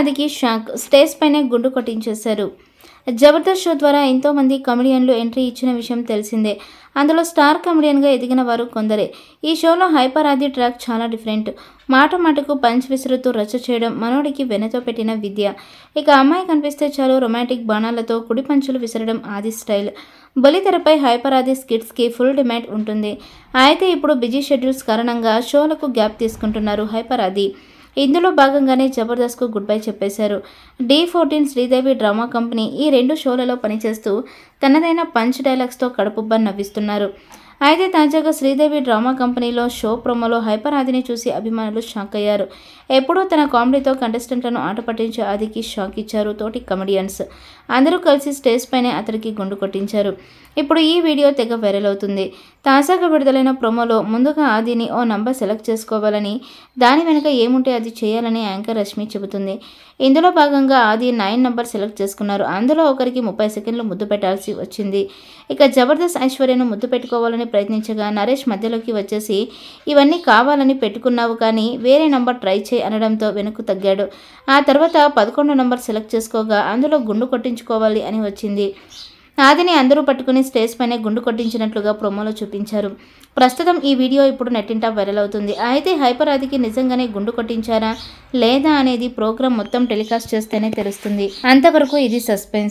ఆదికి shock stage పైనే గుండు కొట్టించేశారు Jabardasth show ద్వారా ఎంతోమంది కమెడియన్లు ఎంట్రీ ఇచ్చిన విషయం తెలిసిందే అందులో స్టార్ కమెడియన్గా ఎదిగిన వారు కొందరే ఈ షోలో హైపరాది ట్రాక్ చాలా డిఫరెంట్ మాట మాటకు పంచ్ విసురుతూ రచ్చ చేయడం మనోడికి వెనతో పెట్టిన విద్య ఇక అమ్మాయి కనిపిస్తే చాలు రొమాంటిక్ బాణాలతో కుడి పంచులు విసరడం ఆది స్టైల్ బలితెరపై హైపరాది స్కిట్స్కి ఫుల్ డిమాండ్ ఉంటుంది అయితే ఇప్పుడు బిజీ షెడ్యూల్స్ కారణంగా షోలకు గ్యాప్ తీసుకుంటున్నారు హైపరాది ఇందులో భాగంగానే జబర్దస్త్ కు గుడ్ బై చెప్పేశారు Dhee fourteen Sridevi drama company ఈ రెండు షోలలో పనిచేస్తూ తనదైన పంచ్ డైలాగ్స్ తో కడుపుబ్బ నవ్విస్తున్నారు అయితే తాజాగా శ్రీదేవి డ్రామా కంపెనీలో షో ప్రోమోలో హైపర్ ఆదిని చూసి అభిమానులు షాక్ అయ్యారు ఎప్పుడూ తన కామెడీతో కంటెస్టెంట్లను ఆట పట్టించే ఆదికి షాక్ ఇచ్చారు తోటి కమెడియన్స్ అందరూ కలిసి స్టేజ్ పైనే అతడికి గుండు కొట్టించారు ఇప్పుడు ఈ వీడియో తెగ వైరల్ అవుతుంది తాజాగా విడుదలైన ప్రోమోలో ముందుగా ఆదిని ఓ నంబర్ సెలెక్ట్ చేసుకోవాలని దాని వెనుక ఏముంటే అది చేయాలని యాంకర్ రష్మి చెబుతుంది ఇందులో భాగంగా ఆది నైన్ నంబర్ సెలెక్ట్ చేసుకున్నారు అందులో ఒకరికి ముప్పై సెకండ్లు ముద్దు పెట్టాల్సి వచ్చింది ఇక జబర్దస్త్ ఐశ్వర్యను ముద్దు పెట్టుకోవాలని ప్రయత్నించగా నరేష్ మధ్యలోకి వచ్చేసి ఇవన్నీ కావాలని పెట్టుకున్నావు కానీ వేరే నంబర్ ట్రై చేయి అనడంతో వెనక్కు తగ్గాడు ఆ తర్వాత పదకొండు నంబర్ సెలెక్ట్ చేసుకోగా అందులో గుండు కొట్టించుకోవాలి అని వచ్చింది నాదిని అందరూ పట్టుకుని స్టేజ్ పైనే గుండు కొట్టించినట్లుగా ప్రోమోలో చూపించారు ప్రస్తుతం ఈ వీడియో ఇప్పుడు నెట్టింటా వైరల్ అవుతుంది అయితే హైపర్ ఆదికి నిజంగానే గుండు కొట్టించారా లేదా అనేది ప్రోగ్రామ్ మొత్తం టెలికాస్ట్ చేస్తేనే తెలుస్తుంది అంతవరకు ఇది సస్పెన్స్